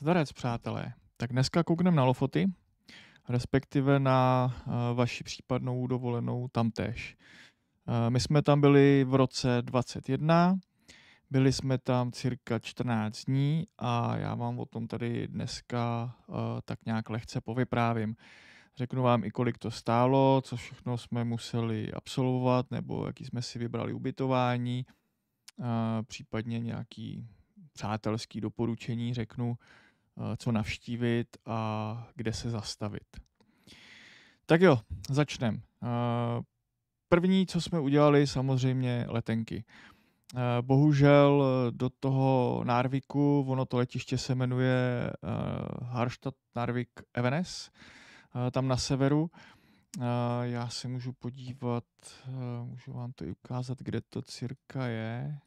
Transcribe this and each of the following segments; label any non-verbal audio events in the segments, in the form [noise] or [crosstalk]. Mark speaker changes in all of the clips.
Speaker 1: Zdarec, přátelé. Tak dneska koukneme na Lofoty, respektive na eh, vaši případnou dovolenou tamtéž. Eh, my jsme tam byli v roce 21, byli jsme tam cirka 14 dní a já vám o tom tady dneska eh, tak nějak lehce povyprávím. Řeknu vám i kolik to stálo, co všechno jsme museli absolvovat, nebo jaký jsme si vybrali ubytování, případně nějaký přátelský doporučení řeknu, Eh, co navštívit a kde se zastavit. Tak jo, začneme. Eh, první, co jsme udělali, samozřejmě letenky. Eh, bohužel do toho Narviku, ono to letiště se jmenuje Harstad Narvik Evenes, tam na severu. Já se můžu podívat, můžu vám to i ukázat, kde to cirka je.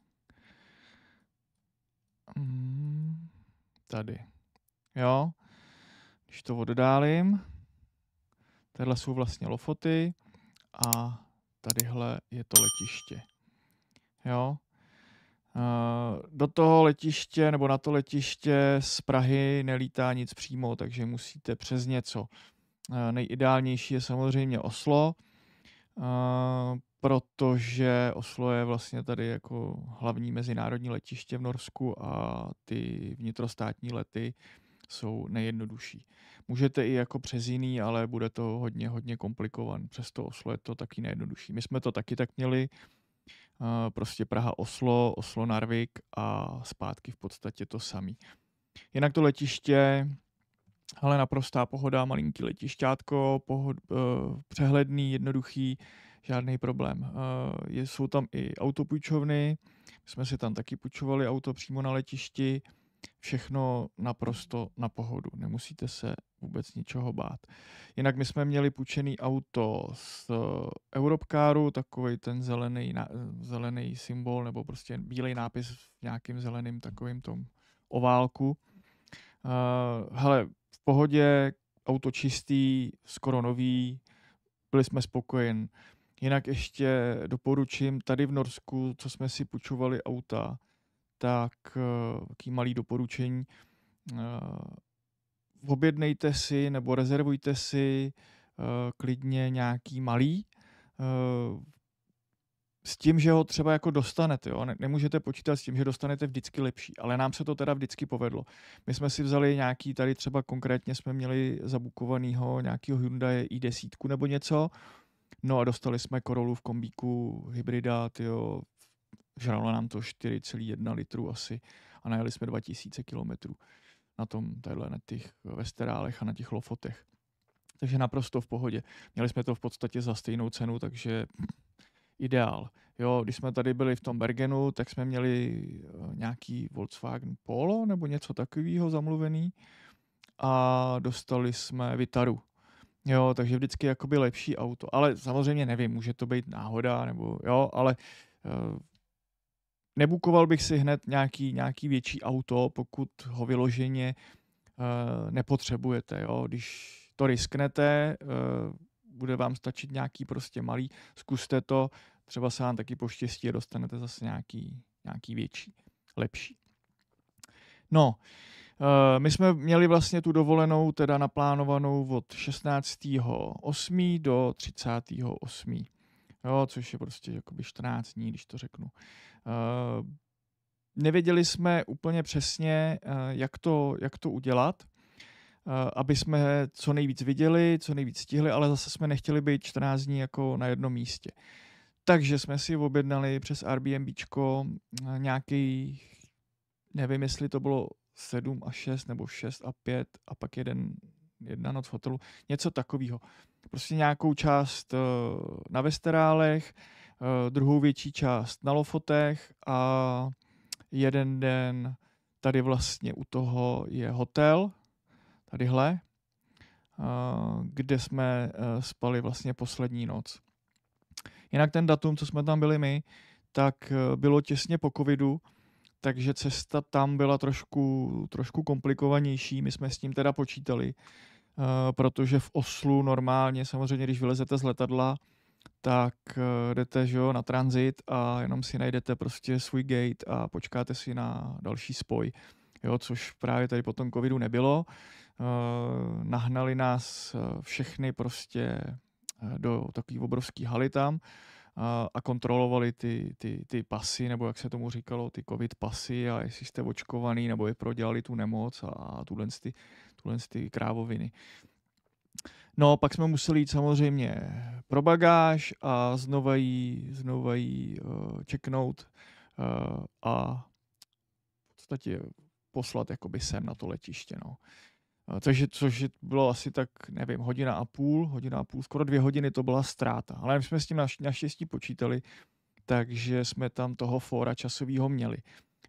Speaker 1: Mm, tady. Jo? Když to oddálím, Tadyhle jsou vlastně lofoty a tadyhle je to letiště. Jo. Eh, do toho letiště nebo na to letiště z Prahy nelítá nic přímo, takže musíte přes něco. Eh, nejideálnější je samozřejmě Oslo, eh, protože Oslo je vlastně tady jako hlavní mezinárodní letiště v Norsku a ty vnitrostátní lety uh, jsou nejjednodušší. Můžete i jako přes jiný, ale bude to hodně, hodně komplikovaný. Přesto Oslo je to taky nejjednodušší. My jsme to taky tak měli, eh, prostě Praha Oslo, Oslo Narvik a zpátky v podstatě to samý. Jinak to letiště, ale naprostá pohoda, malinký letišťátko, pohod, eh, přehledný, jednoduchý, žádný problém. Eh, jsou tam i autopůjčovny, my jsme si tam taky půjčovali auto přímo na letišti, všechno naprosto na pohodu. Nemusíte se vůbec ničeho bát. Jinak my jsme měli půjčený auto z eh, Europcaru, takový ten zelený, zelený symbol nebo prostě bílej nápis v nějakým zeleným takovým tom oválku. Eh, hele, v pohodě, auto čistý, skoro nový, byli jsme spokojen. Jinak ještě doporučím, tady v Norsku, co jsme si půjčovali auta, tak eh, taký malý doporučení. Eh, objednejte si nebo rezervujte si eh, klidně nějaký malý s tím, že ho třeba jako dostanete. Jo? Nemůžete počítat s tím, že dostanete vždycky lepší, ale nám se to teda vždycky povedlo. My jsme si vzali nějaký, tady třeba konkrétně jsme měli zabukovanýho nějakého Hyundai i10 nebo něco, no a dostali jsme korolu v kombíku hybrida, tyjo, Žralo nám to 4,1 litru asi a najeli jsme 2000 kilometrů na tom, tadyhle, na těch eh, vesterálech a na těch lofotech. Takže naprosto v pohodě. Měli jsme to v podstatě za stejnou cenu, takže [clears throat] ideál. Jo, když jsme tady byli v tom Bergenu, tak jsme měli eh, nějaký Volkswagen Polo nebo něco takového zamluvený a dostali jsme Vitaru. Jo, takže vždycky jakoby lepší auto. Ale samozřejmě nevím, může to být náhoda, nebo jo, ale eh, nebukoval bych si hned nějaký, nějaký větší auto, pokud ho vyloženě uh, nepotřebujete. Jo? Když to risknete, uh, bude vám stačit nějaký prostě malý, zkuste to, třeba se vám taky poštěstí a dostanete zase nějaký, nějaký větší, lepší. No, eh, my jsme měli vlastně tu dovolenou teda naplánovanou od 16.8. do 30.8. Jo, což je prostě jakoby 14 dní, když to řeknu. Eh, nevěděli jsme úplně přesně, eh, jak to, jak to udělat, eh, aby jsme co nejvíc viděli, co nejvíc stihli, ale zase jsme nechtěli být 14 dní jako na jednom místě. Takže jsme si objednali přes Airbnb nějaký, nevím, jestli to bylo 7 a 6 nebo 6 a 5 a pak jeden, jedna noc v hotelu, něco takového. Prostě nějakou část na Vesterálech, Eh, druhou větší část na Lofotech a jeden den tady vlastně u toho je hotel, tadyhle, eh, kde jsme eh, spali vlastně poslední noc. Jinak ten datum, co jsme tam byli my, tak bylo těsně po covidu, takže cesta tam byla trošku, trošku komplikovanější. My jsme s tím teda počítali, protože v Oslu normálně, samozřejmě, když vylezete z letadla, tak eh, jdete že jo, na transit a jenom si najdete prostě svůj gate a počkáte si na další spoj. Jo, což právě tady po tom covidu nebylo. Uh, nahnali nás eh, všechny prostě do takový obrovský haly tam a, a kontrolovali ty, ty, ty pasy, nebo jak se tomu říkalo, ty covid pasy a jestli jste očkovaný, nebo je prodělali tu nemoc a, a tuhle, ty, ty krávoviny. No, pak jsme museli jít samozřejmě pro bagáž a znova jí, znova jí uh, čeknout uh, a v podstatě poslat jakoby sem na to letiště. No. takže, eh, což bylo asi tak, nevím, hodina a půl, hodina a půl, skoro dvě hodiny to byla ztráta. Ale my jsme s tím naštěstí počítali, takže jsme tam toho fóra časového měli.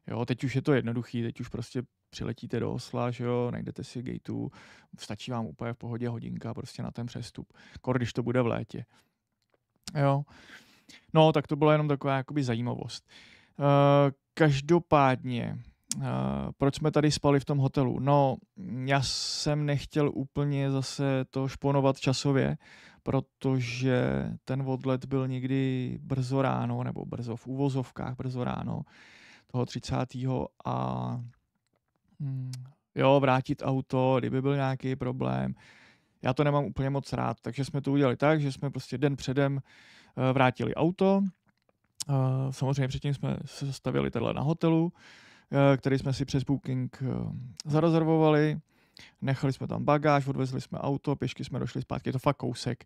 Speaker 1: Jo, teď už je to jednoduchý, teď už prostě přiletíte do Osla, že jo, najdete si gateu, stačí vám úplně v pohodě hodinka prostě na ten přestup, kor když to bude v létě. Jo. No, tak to byla jenom taková jakoby zajímavost. Uh, každopádně, Uh, proč jsme tady spali v tom hotelu? No, já jsem nechtěl úplně zase to šponovat časově, protože ten odlet byl někdy brzo ráno, nebo brzo v úvozovkách brzo ráno toho 30. a Hmm. jo, vrátit auto, kdyby byl nějaký problém. Já to nemám úplně moc rád, takže jsme to udělali tak, že jsme prostě den předem eh, vrátili auto. Eh, samozřejmě předtím jsme se stavili tady na hotelu, eh, který jsme si přes Booking zarezervovali. Nechali jsme tam bagáž, odvezli jsme auto, pěšky jsme došli zpátky, je to fakt kousek.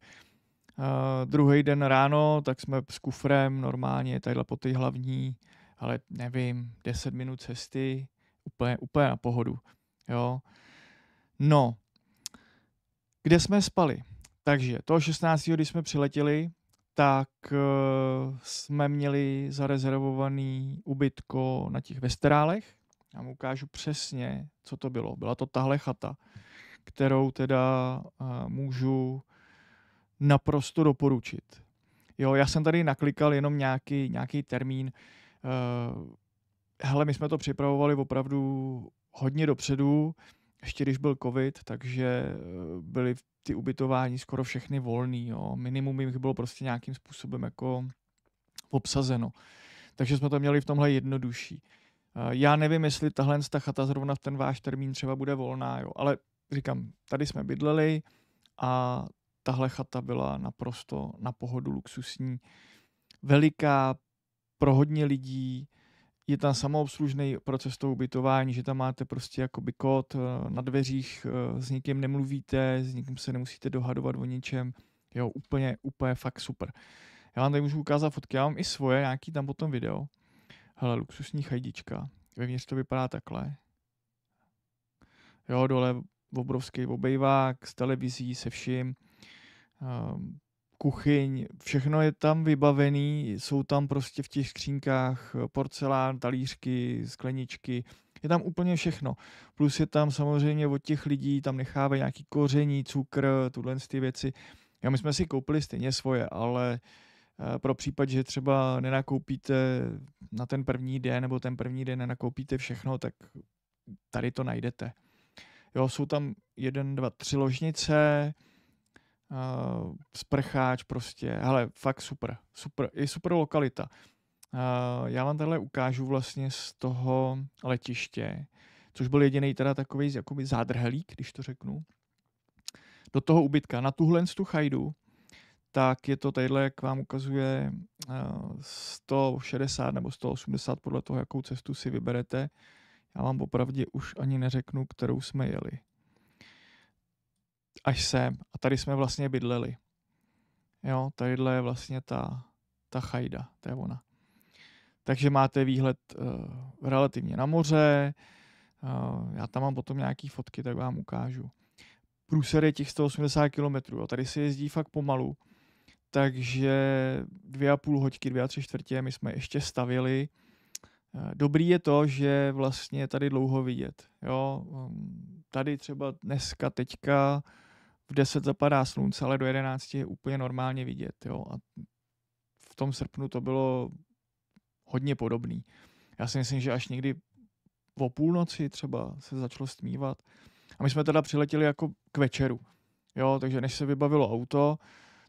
Speaker 1: druhý den ráno, tak jsme s kufrem normálně tady po ty hlavní, ale nevím, 10 minut cesty, Úplně, úplně na pohodu. Jo. No, kde jsme spali? Takže toho 16. když jsme přiletěli, tak uh, jsme měli zarezervovaný ubytko na těch Vesterálech. Já mu ukážu přesně, co to bylo. Byla to tahle chata, kterou teda uh, můžu naprosto doporučit. Jo, já jsem tady naklikal jenom nějaký, nějaký termín, uh, hele, my jsme to připravovali opravdu hodně dopředu, ještě když byl covid, takže eh, byly ty ubytování skoro všechny volný, jo. minimum jich bylo prostě nějakým způsobem jako obsazeno. Takže jsme to měli v tomhle jednodušší. Eh, já nevím, jestli tahle ta chata zrovna v ten váš termín třeba bude volná, jo. ale říkám, tady jsme bydleli a tahle chata byla naprosto na pohodu luxusní. Veliká, pro hodně lidí, je tam samoobslužný proces to ubytování, že tam máte prostě jakoby kód eh, na dveřích, eh, s nikým nemluvíte, s nikým se nemusíte dohadovat o ničem. Jo, úplně, úplně fakt super. Já vám tady můžu ukázat fotky, já mám i svoje, nějaký tam potom video. Hele, luxusní chajdička. Vevnitř to vypadá takhle. Jo, dole obrovský obejvák s televizí, se vším. Ehm, kuchyň, všechno je tam vybavený, jsou tam prostě v těch skřínkách eh, porcelán, talířky, skleničky, je tam úplně všechno. Plus je tam samozřejmě od těch lidí, tam nechávají nějaký koření, cukr, tuhle ty věci. Já my jsme si koupili stejně svoje, ale eh, pro případ, že třeba nenakoupíte na ten první den nebo ten první den nenakoupíte všechno, tak tady to najdete. Jo, jsou tam jeden, dva, tři ložnice, uh, sprcháč prostě, hele, fakt super, super, i super lokalita. Uh, já vám tady ukážu vlastně z toho letiště, což byl jediný teda takový jakoby zádrhelík, když to řeknu, do toho ubytka. Na tuhle tu chajdu, tak je to tadyhle, jak vám ukazuje, 160 eh, nebo 180 podle toho, jakou cestu si vyberete. Já vám opravdu už ani neřeknu, kterou jsme jeli až sem. A tady jsme vlastně bydleli. Jo, tadyhle je vlastně ta, ta chajda, to je ona. Takže máte výhled uh, relativně na moře, uh, já tam mám potom nějaký fotky, tak vám ukážu. Průser je těch 180 km, a tady se jezdí fakt pomalu, takže dvě a půl hoďky, dvě a tři čtvrtě, my jsme ještě stavili. Eh, dobrý je to, že vlastně je tady dlouho vidět. Jo? Ehm, tady třeba dneska, teďka, 10 zapadá slunce, ale do 11 je úplně normálně vidět. Jo? A v tom srpnu to bylo hodně podobný. Já si myslím, že až někdy o půlnoci třeba se začalo stmívat. A my jsme teda přiletěli jako k večeru. Jo, takže než se vybavilo auto,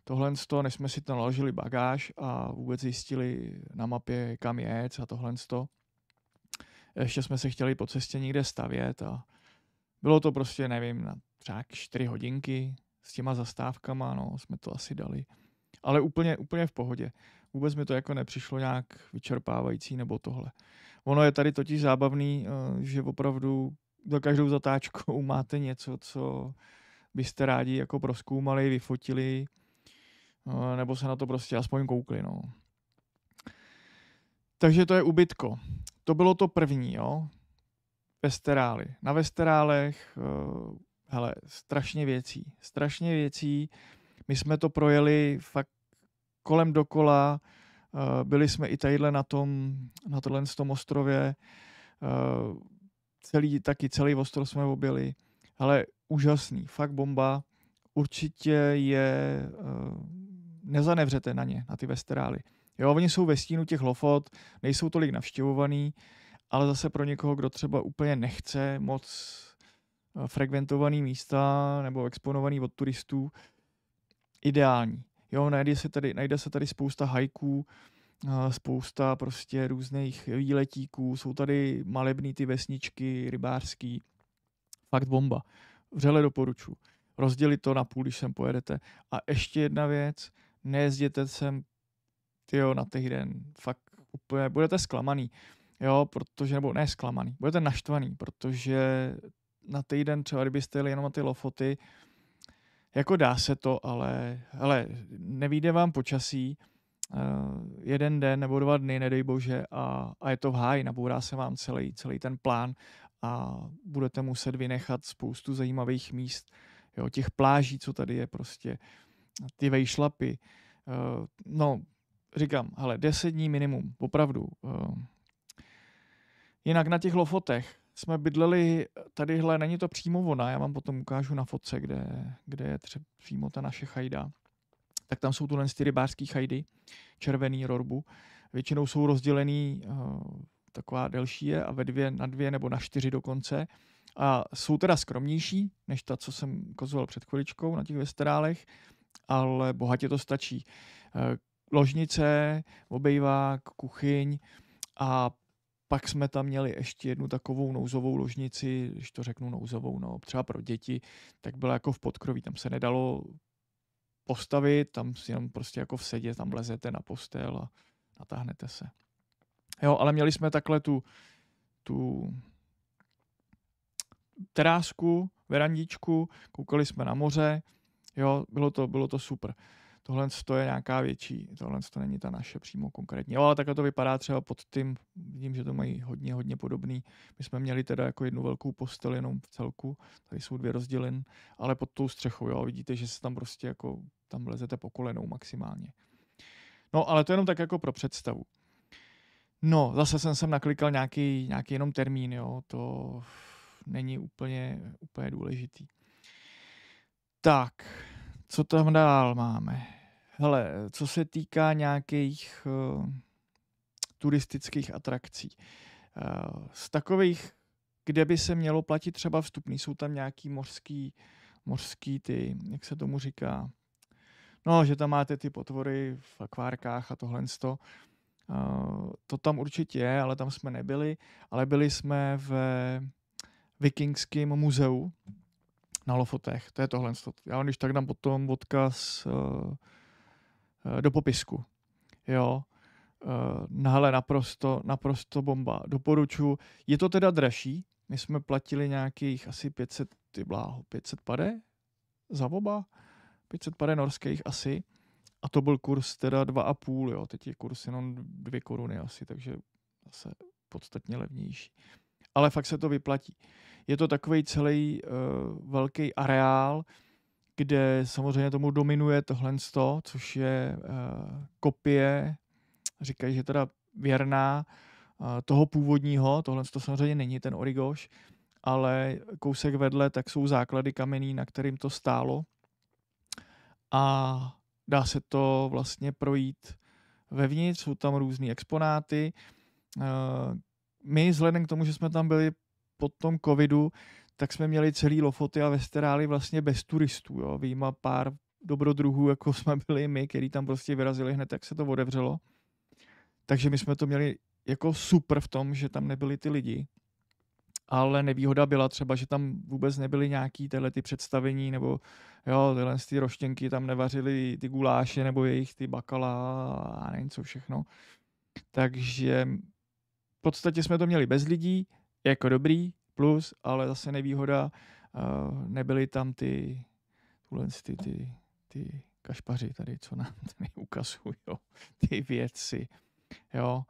Speaker 1: tohle toho, než jsme si tam naložili bagáž a vůbec zjistili na mapě, kam jet a tohle toho. Ještě jsme se chtěli po cestě někde stavět a bylo to prostě, nevím, na třeba 4 hodinky s těma zastávkama, no, jsme to asi dali. Ale úplně, úplně v pohodě. Vůbec mi to jako nepřišlo nějak vyčerpávající nebo tohle. Ono je tady totiž zábavný, eh, že opravdu za každou zatáčkou [laughs] máte něco, co byste rádi jako proskoumali, vyfotili, eh, nebo se na to prostě aspoň koukli, no. Takže to je ubytko. To bylo to první, jo. Vesterály. Na Vesterálech eh, hele, strašně věcí, strašně věcí. My jsme to projeli fakt kolem dokola, eh, byli jsme i tadyhle na tom, na tohle tom ostrově, eh, celý, taky celý ostrov jsme objeli, ale úžasný, fakt bomba, určitě je, eh, nezanevřete na ně, na ty vesterály. Jo, oni jsou ve stínu těch lofot, nejsou tolik navštěvovaný, ale zase pro někoho, kdo třeba úplně nechce moc frekventované místa nebo exponované od turistů ideální. Jo, najde se tady, najde se tady spousta hajků, eh, spousta prostě různých výletíků, jsou tady malebný ty vesničky rybářský. Fakt bomba. Vřele doporučuji. Rozdělit to na půl, když sem pojedete. A ještě jedna věc, nejezděte sem tyjo, na den. Fakt úplně, budete zklamaný. Jo, protože, nebo ne zklamaný, budete naštvaný, protože na týden, třeba kdybyste jeli jenom na ty lofoty, jako dá se to, ale ale nevíde vám počasí, uh, jeden den nebo dva dny, nedej bože, a, a je to v háji, nabourá se vám celý, celý ten plán a budete muset vynechat spoustu zajímavých míst, jo, těch pláží, co tady je prostě, ty vejšlapy, uh, no, říkám, hele, deset dní minimum, opravdu. Uh, jinak na těch lofotech, jsme bydleli tadyhle, není to přímo ona, já vám potom ukážu na fotce, kde, kde je třeba přímo ta naše chajda, tak tam jsou tu len ty rybářský chajdy, červený rorbu. Většinou jsou rozdělený, eh, taková delší je a ve dvě, na dvě nebo na čtyři dokonce. A jsou teda skromnější, než ta, co jsem kozoval před chviličkou na těch vesterálech, ale bohatě to stačí. Eh, ložnice, obejvák, kuchyň a pak jsme tam měli ještě jednu takovou nouzovou ložnici, když to řeknu nouzovou, no, třeba pro děti, tak byla jako v podkroví, tam se nedalo postavit, tam si jenom prostě jako v sedě, tam lezete na postel a natáhnete se. Jo, ale měli jsme takhle tu, tu terásku, verandičku, koukali jsme na moře, jo, bylo to, bylo to super tohle to je nějaká větší, tohle to není ta naše přímo konkrétní. Ale takhle to vypadá třeba pod tím, vidím, že to mají hodně, hodně podobný. My jsme měli teda jako jednu velkou postel jenom v celku, tady jsou dvě rozdělen, ale pod tou střechou, jo, vidíte, že se tam prostě jako, tam lezete po kolenou maximálně. No, ale to jenom tak jako pro představu. No, zase jsem sem naklikal nějaký, nějaký jenom termín, jo, to není úplně, úplně důležitý. Tak, co tam dál máme? Hele, co se týká nějakých uh, turistických atrakcí, uh, z takových, kde by se mělo platit třeba vstupný, jsou tam nějaký mořský, mořský ty, jak se tomu říká, no, že tam máte ty potvory v akvárkách a tohle to. Uh, eh, to tam určitě je, ale tam jsme nebyli, ale byli jsme v Vikingském muzeu na Lofotech, to je tohle. Já když tak dám potom odkaz uh, Eh, do popisku. Jo, na eh, hele, naprosto, naprosto bomba. Doporučuji. Je to teda dražší. My jsme platili nějakých asi 500, ty bláho, 500 pade za oba. 500 pade norských asi. A to byl kurz teda 2,5, jo. Teď je kurz jenom 2 koruny asi, takže zase podstatně levnější. Ale fakt se to vyplatí. Je to takový celý uh, eh, velký areál, kde samozřejmě tomu dominuje tohle, což je eh, kopie, říkají, že teda věrná eh, toho původního, tohle to samozřejmě není ten origoš, ale kousek vedle, tak jsou základy kamení, na kterým to stálo. A dá se to vlastně projít vevnitř, jsou tam různé exponáty. Eh, my vzhledem k tomu, že jsme tam byli po tom covidu, tak jsme měli celý Lofoty a Vesterály vlastně bez turistů, jo, výjima pár dobrodruhů, jako jsme byli my, který tam prostě vyrazili hned, jak se to odevřelo. Takže my jsme to měli jako super v tom, že tam nebyli ty lidi. Ale nevýhoda byla třeba, že tam vůbec nebyly nějaký tyhle ty představení, nebo jo, tyhle ty roštěnky tam nevařili ty guláše, nebo jejich ty bakala a nevím co všechno. Takže v podstatě jsme to měli bez lidí, jako dobrý, plus, ale zase nevýhoda, uh, nebyly tam ty, tuhle, ty, ty, ty kašpaři tady, co nám [laughs] tady ukazují, ty věci, jo.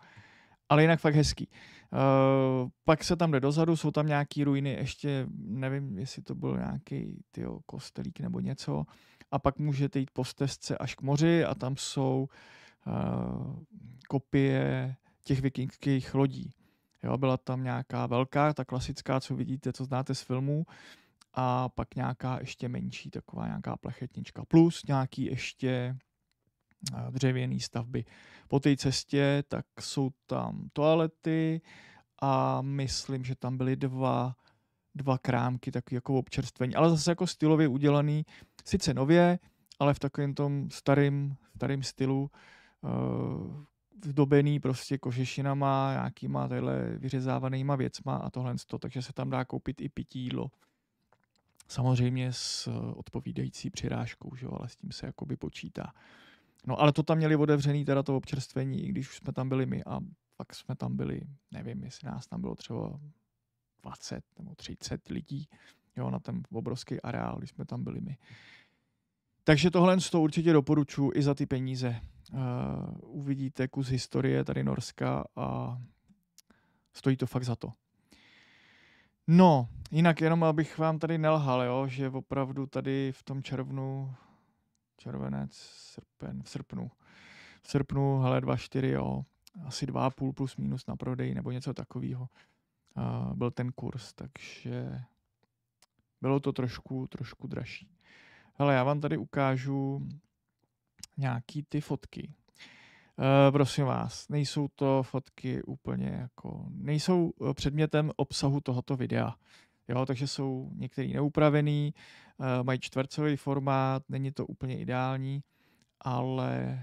Speaker 1: Ale jinak fakt hezký. Uh, pak se tam jde dozadu, jsou tam nějaké ruiny, ještě nevím, jestli to byl nějaký tyjo, kostelík nebo něco. A pak můžete jít po stezce až k moři a tam jsou uh, kopie těch vikingských lodí. Jo, byla tam nějaká velká, ta klasická, co vidíte, co znáte z filmů, a pak nějaká ještě menší, taková nějaká plechetnička, plus nějaký ještě eh, dřevěné stavby. Po té cestě tak jsou tam toalety a myslím, že tam byly dva, dva krámky, takový jako občerstvení, ale zase jako stylově udělaný, sice nově, ale v takovém tom starým, starým stylu, eh, zdobený prostě kožešinama, nějakýma tadyhle vyřezávanýma věcma a tohle to, takže se tam dá koupit i pití jídlo. Samozřejmě s eh, odpovídající přirážkou, že jo, ale s tím se jakoby počítá. No ale to tam měli otevřený teda to občerstvení, i když už jsme tam byli my a pak jsme tam byli, nevím, jestli nás tam bylo třeba 20 nebo 30 lidí, jo, na ten obrovský areál, když jsme tam byli my. Takže tohle to určitě doporučuji i za ty peníze. Eh, uvidíte kus historie tady Norska a stojí to fakt za to. No, jinak jenom abych vám tady nelhal, jo, že opravdu tady v tom červnu, červenec, srpen, v srpnu, v srpnu, hele, 2,4, jo, asi 2,5 plus minus na prodej nebo něco takového uh, eh, byl ten kurz, takže bylo to trošku, trošku dražší. Hele, já vám tady ukážu nějaký ty fotky. E, prosím vás, nejsou to fotky úplně jako, nejsou eh, předmětem obsahu tohoto videa. Jo, takže jsou některý neupravený, e, mají čtvercový formát, není to úplně ideální, ale e,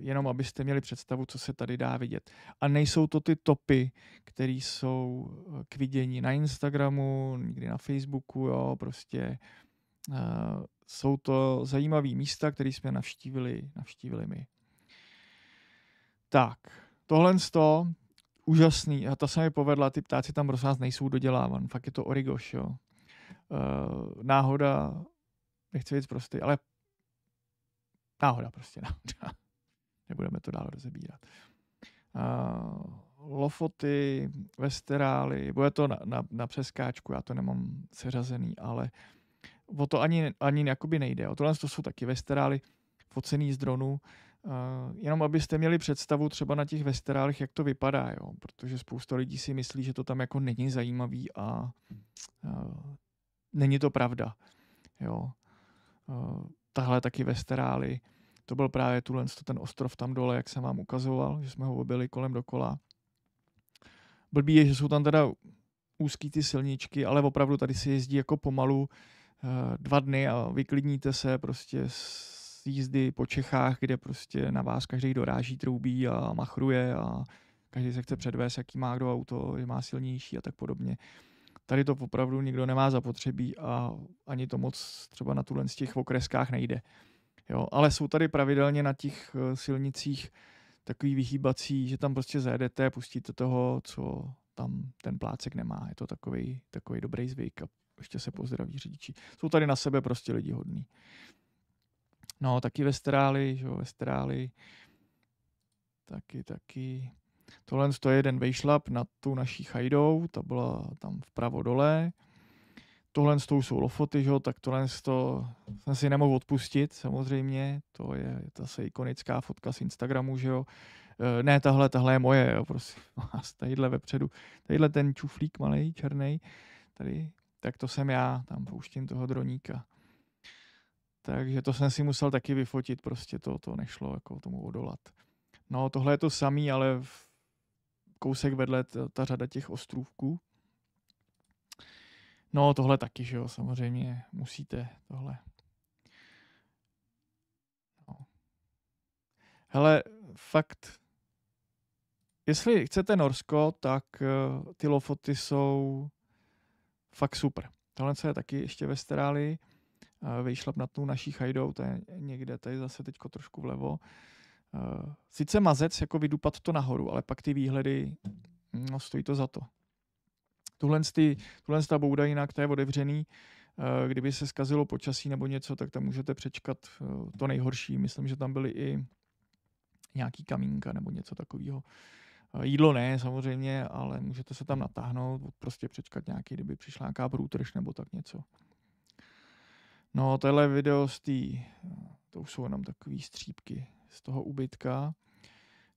Speaker 1: jenom abyste měli představu, co se tady dá vidět. A nejsou to ty topy, které jsou k vidění na Instagramu, někdy na Facebooku, jo, prostě jsou to zajímavé místa, které jsme navštívili, navštívili my. Tak, tohle z toho, úžasný, a to se mi povedla, ty ptáci tam prosím nás nejsou dodělávan, fakt je to origoš, jo. Uh, náhoda, nechci víc prostě, ale náhoda prostě, [laughs] náhoda. Nebudeme to dál rozebírat. Uh, lofoty, Westerály, bude to na, na, na přeskáčku, já to nemám seřazený, ale uh, o to ani, ani jakoby nejde. O tohle to jsou taky vesterály focený z dronu, uh, eh, jenom abyste měli představu třeba na těch vesterálech, jak to vypadá, jo? protože spousta lidí si myslí, že to tam jako není zajímavý a uh, není to pravda. Jo? Uh, tahle taky vesterály, to byl právě tuhle, ten ostrov tam dole, jak jsem vám ukazoval, že jsme ho objeli kolem dokola. Blbý je, že jsou tam teda úzký ty silničky, ale opravdu tady se jezdí jako pomalu, Eh, dva dny a vyklidníte se prostě z jízdy po Čechách, kde prostě na vás každý doráží troubí a machruje a každý se chce předvést, jaký má kdo auto, že má silnější a tak podobně. Tady to opravdu nikdo nemá zapotřebí a ani to moc třeba na tuhle z těch okreskách nejde. Jo, ale jsou tady pravidelně na těch eh, silnicích takový vyhýbací, že tam prostě zajedete, pustíte toho, co tam ten plácek nemá. Je to takový, takový dobrý zvyk a ještě se pozdraví řidiči. Jsou tady na sebe prostě lidi hodní. No, taky ve Strály, že jo, ve Strály. Taky, taky. Tohle to je jeden vejšlap nad tu naší chajdou, ta byla tam vpravo dole. Tohle to jsou lofoty, že jo, tak tohle to jsem si nemohl odpustit, samozřejmě. To je zase ikonická fotka z Instagramu, že jo. E, ne, tahle, tahle je moje, jo, prosím tadyhle vepředu. Tadyhle ten čuflík malý, černý, tady tak to jsem já, tam pouštím toho droníka. Takže to jsem si musel taky vyfotit, prostě to, to nešlo jako tomu odolat. No tohle je to samý, ale v kousek vedle ta, ta řada těch ostrůvků. No tohle taky, že jo, samozřejmě musíte tohle. No. Hele, fakt, jestli chcete Norsko, tak eh, ty lofoty jsou fakt super. Tohle je taky ještě ve Sterálii, eh, vyšlap na tu naší chajdou, to je někde tady zase teďko trošku vlevo. Eh, sice mazec, jako vydupat to nahoru, ale pak ty výhledy, no stojí to za to. Tuhle, ty, tuhle ta bouda jinak, to je otevřený, eh, kdyby se skazilo počasí nebo něco, tak tam můžete přečkat to nejhorší. Myslím, že tam byly i nějaký kamínka nebo něco takového. Eh, jídlo ne, samozřejmě, ale můžete se tam natáhnout, prostě přečkat nějaký, kdyby přišla nějaká průtrž nebo tak něco. No, tohle video z té, to už jsou jenom takové střípky z toho ubytka.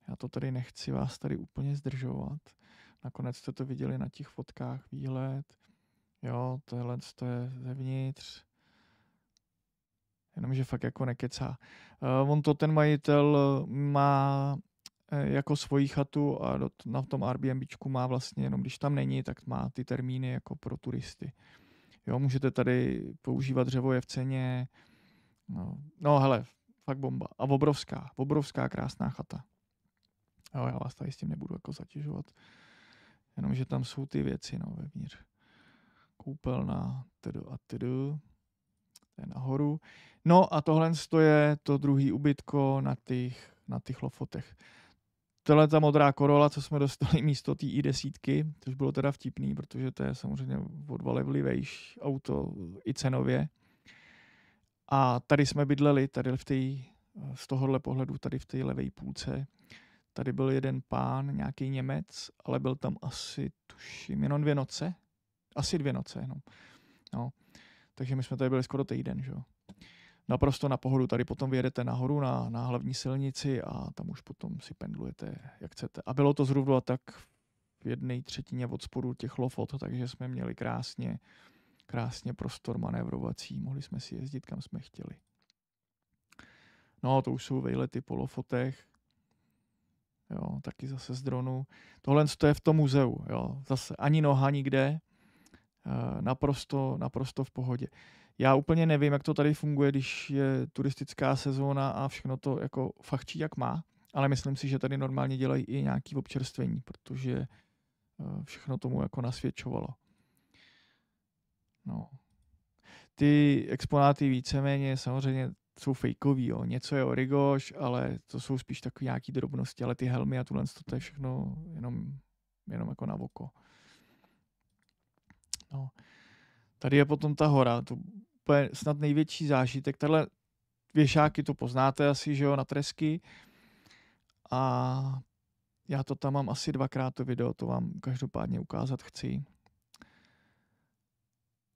Speaker 1: Já to tady nechci vás tady úplně zdržovat. Nakonec jste to viděli na těch fotkách, výhled. Jo, tohle to je zevnitř. Jenomže fakt jako nekecá. Uh, on to ten majitel eh, má Eh, jako svoji chatu a na tom Airbnbčku má vlastně jenom, když tam není, tak má ty termíny jako pro turisty. Jo, můžete tady používat dřevo je v ceně. No, no hele, fakt bomba. A obrovská, obrovská krásná chata. Jo, já vás tady s tím nebudu jako zatěžovat. Jenomže tam jsou ty věci, no, vevnitř. Koupelna, tedy a tedy. To je nahoru. No a tohle je to druhý ubytko na těch, na těch lofotech tohle ta modrá korola, co jsme dostali [laughs] místo té i desítky, což bylo teda vtipný, protože to je samozřejmě odvalevlivejší auto i cenově. A tady jsme bydleli, tady v té, z tohohle pohledu, tady v té levé půlce, tady byl jeden pán, nějaký Němec, ale byl tam asi, tuším, jenom dvě noce. Asi dvě noce jenom. No. Takže my jsme tady byli skoro týden, že jo naprosto na pohodu. Tady potom vyjedete nahoru na, na hlavní silnici a tam už potom si pendlujete, jak chcete. A bylo to zhruba tak v jedné třetině od spodu těch lofot, takže jsme měli krásně, krásně prostor manévrovací. Mohli jsme si jezdit, kam jsme chtěli. No, to už jsou vejlety po lofotech. Jo, taky zase z dronu. Tohle to je v tom muzeu. Jo. Zase ani noha nikde. E, naprosto, naprosto v pohodě. Já úplně nevím, jak to tady funguje, když je turistická sezóna a všechno to jako fachčí, jak má, ale myslím si, že tady normálně dělají i nějaký občerstvení, protože eh, všechno tomu jako nasvědčovalo. No. Ty exponáty víceméně samozřejmě jsou fejkový, jo. něco je origoš, ale to jsou spíš takové nějaké drobnosti, ale ty helmy a tuhle to je všechno jenom, jenom jako na oko. No. Tady je potom ta hora, to je snad největší zážitek. Tadyhle věšáky to poznáte asi, že jo, na tresky. A já to tam mám asi dvakrát to video, to vám každopádně ukázat chci.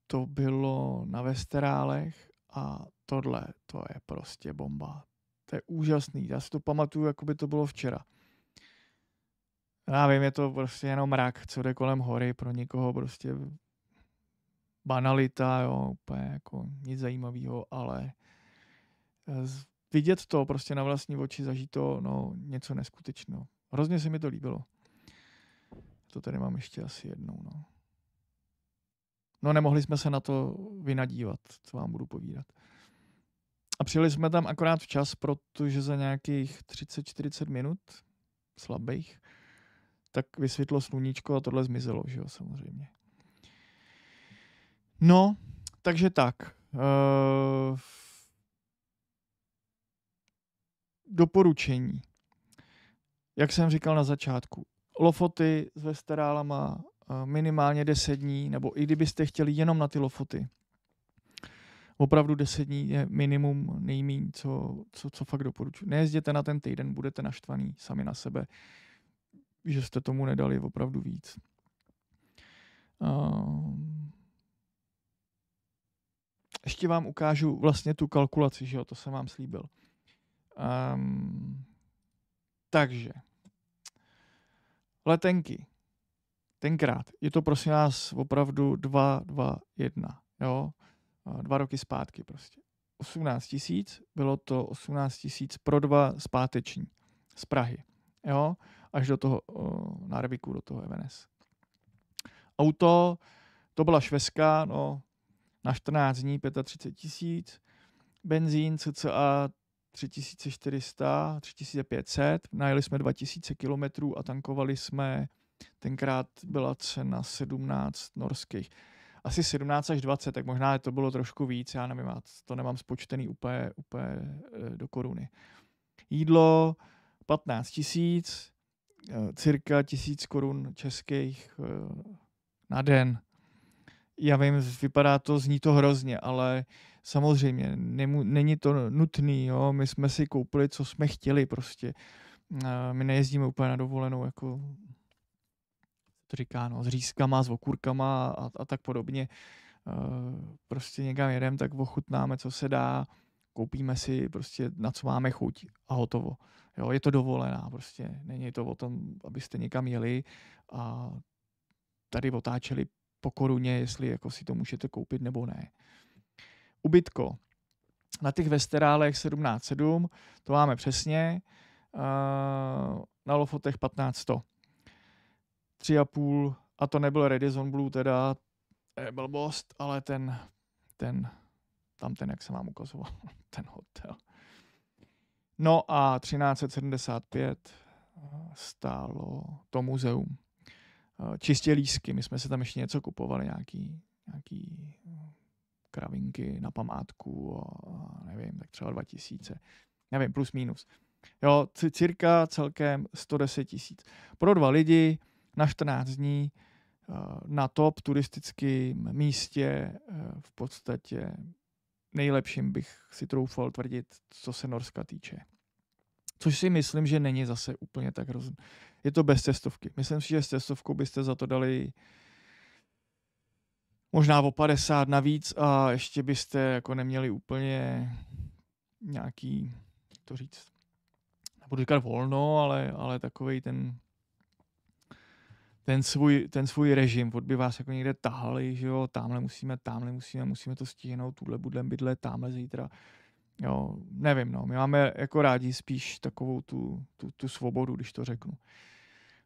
Speaker 1: To bylo na Vesterálech a tohle, to je prostě bomba. To je úžasný, já si to pamatuju, jako by to bylo včera. Já vím, je to prostě jenom mrak, co jde kolem hory, pro někoho prostě banalita, jo, úplně jako nic zajímavého, ale eh, vidět to prostě na vlastní oči, zažít to, no něco neskutečného. Hrozně se mi to líbilo. To tady mám ještě asi jednou, no. No nemohli jsme se na to vynadívat, co vám budu povídat. A přijeli jsme tam akorát včas, protože za nějakých 30-40 minut slabých, tak vysvětlo sluníčko a tohle zmizelo, že jo, samozřejmě. No, takže tak. Uh, doporučení. Jak jsem říkal na začátku, lofoty s vesterálama eh, minimálně 10 dní, nebo i kdybyste chtěli jenom na ty lofoty, opravdu 10 dní je minimum nejmín, co, co, co fakt doporučuji. Nejezděte na ten týden, budete naštvaný sami na sebe, že jste tomu nedali opravdu víc. Uh, ještě vám ukážu vlastně tu kalkulaci, že jo, to jsem vám slíbil. Um, takže, letenky. Tenkrát. Je to prosím nás opravdu 2, 2, 1. Jo? Dva roky zpátky prostě. 18 tisíc, bylo to 18 tisíc pro dva zpáteční z Prahy. Jo? Až do toho uh, Narviku, do toho Evenes. Auto, to byla šveska, no na 14 dní 35 tisíc, benzín cca 3400, 3500, najeli jsme 2000 kilometrů a tankovali jsme, tenkrát byla cena 17 norských, asi 17 až 20, tak možná to bylo trošku víc, já nevím, já to nemám spočtený úplně, úplně eh, do koruny. Jídlo 15 tisíc, eh, cirka tisíc korun českých eh, na den já vím, vypadá to, zní to hrozně, ale samozřejmě nemu, není to nutný, jo? my jsme si koupili, co jsme chtěli prostě. My nejezdíme úplně na dovolenou, jako to říká, no, s řízkama, s okurkama a, a tak podobně. Prostě někam jedem, tak ochutnáme, co se dá, koupíme si prostě na co máme chuť a hotovo. Jo, je to dovolená prostě, není to o tom, abyste někam jeli a tady otáčeli po koruně, jestli jako si to můžete koupit nebo ne. Ubytko. Na těch Vesterálech 17,7, to máme přesně, na Lofotech 15,100. 3,5, a to nebyl Redison Blue teda, Byl most, ale ten, ten, tam ten, jak se vám ukazoval, [laughs] ten hotel. No a 1375 stálo to muzeum. Eh, čistě lísky. My jsme se tam ještě něco kupovali, nějaký, nějaký eh, kravinky na památku, a nevím, tak třeba 2000, nevím, plus minus. Jo, cirka celkem 110 tisíc. Pro dva lidi na 14 dní eh, na top turistickém místě v podstatě nejlepším bych si troufal tvrdit, co se Norska týče. Což si myslím, že není zase úplně tak hrozný. Je to bez cestovky. Myslím si, že s cestovkou byste za to dali možná o 50 navíc a ještě byste jako neměli úplně nějaký, jak to říct, nebudu říkat volno, ale, ale takový ten ten svůj, ten svůj režim, od by vás jako někde tahali, že jo, tamhle musíme, tamhle musíme, musíme to stihnout, tuhle budeme bydlet, tamhle zítra. Jo, nevím, no. My máme jako rádi spíš takovou tu, tu, tu svobodu, když to řeknu.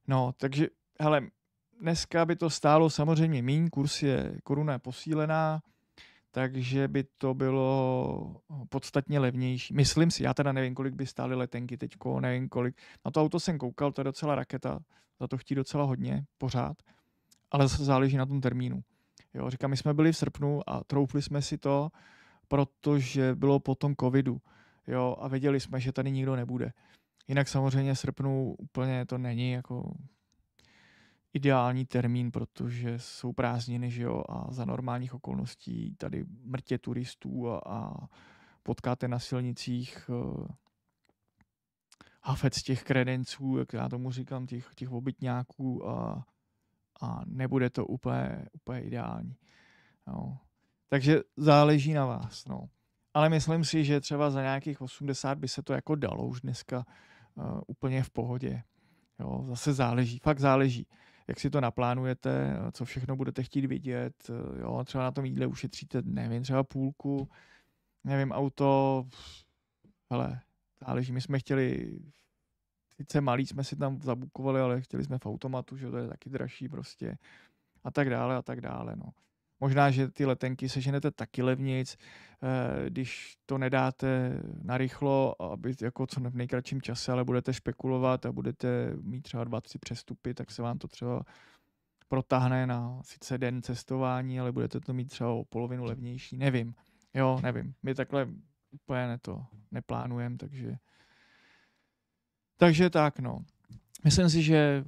Speaker 1: No, takže, hele, dneska by to stálo samozřejmě míň, kurz je koruna je posílená, takže by to bylo podstatně levnější. Myslím si, já teda nevím, kolik by stály letenky teďko, nevím kolik. Na to auto jsem koukal, to je docela raketa, za to chtí docela hodně, pořád, ale zase záleží na tom termínu. Jo, říkám, my jsme byli v srpnu a troufli jsme si to, protože bylo po tom covidu. Jo, a věděli jsme, že tady nikdo nebude. Jinak samozřejmě srpnu úplně to není jako ideální termín, protože jsou prázdniny, že jo, a za normálních okolností tady mrtě turistů a, a potkáte na silnicích uh, hafec těch kredenců, jak já tomu říkám, těch, těch obytňáků a, a nebude to úplně, úplně ideální. No. Takže záleží na vás. No. Ale myslím si, že třeba za nějakých 80 by se to jako dalo už dneska uh, úplně v pohodě. Jo, zase záleží, fakt záleží, jak si to naplánujete, eh, co všechno budete chtít vidět, eh, jo, třeba na tom jídle ušetříte, nevím, třeba půlku, nevím, auto, hele, záleží, my jsme chtěli, sice malý jsme si tam zabukovali, ale chtěli jsme v automatu, že to je taky dražší prostě, a tak dále, a tak dále, no. Možná, že ty letenky seženete taky levnic, eh, když to nedáte narychlo, aby jako co v nejkratším čase, ale budete špekulovat a budete mít třeba dva, tři přestupy, tak se vám to třeba protáhne na sice den cestování, ale budete to mít třeba o polovinu levnější, nevím. Jo, nevím. My takhle úplně ne to neplánujeme, takže... Takže tak, no. Myslím si, že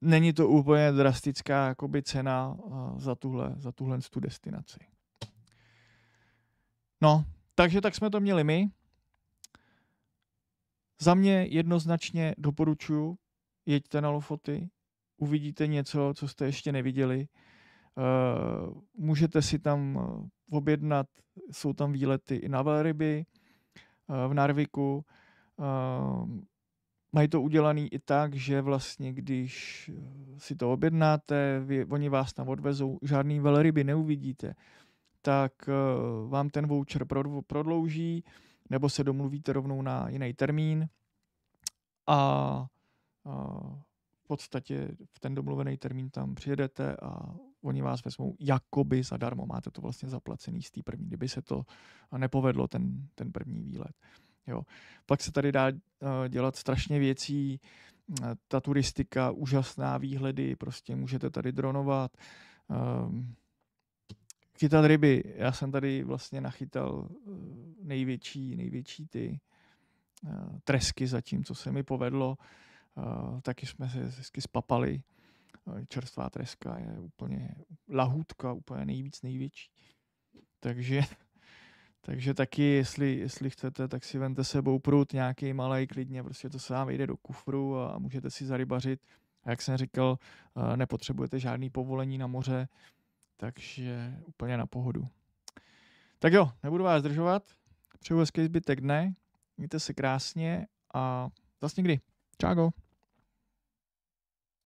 Speaker 1: není to úplně drastická jakoby, cena eh, za tuhle, za tuhle tu destinaci. No, takže tak jsme to měli my. Za mě jednoznačně doporučuji, jeďte na Lofoty, uvidíte něco, co jste ještě neviděli. Eh, můžete si tam eh, objednat, jsou tam výlety i na velryby v Narviku. Mají to udělané i tak, že vlastně když eh, si to objednáte, vy, oni vás tam odvezou, žádný velryby neuvidíte, tak eh, vám ten voucher prodlouží, nebo se domluvíte rovnou na jiný termín a, a v podstatě v ten domluvený termín tam přijedete a oni vás vezmou jakoby zadarmo. Máte to vlastně zaplacený z té první, kdyby se to nepovedlo ten, ten první výlet. Jo. Pak se tady dá eh, dělat strašně věcí, eh, ta turistika, úžasná výhledy, prostě můžete tady dronovat, ehm, chytat ryby. Já jsem tady vlastně nachytal eh, největší, největší ty tresky zatím, co se mi povedlo. Taky jsme se hezky spapali. Čerstvá treska je úplně lahůdka, úplně nejvíc největší. Takže takže taky, jestli, jestli chcete, tak si vente sebou prut nějaký malý klidně, prostě to se vám vejde do kufru a můžete si zarybařit. A jak jsem říkal, eh, nepotřebujete žádný povolení na moře, takže úplně na pohodu. Tak jo, nebudu vás zdržovat, přeju hezký zbytek dne, mějte se krásně a zase někdy. Čágo.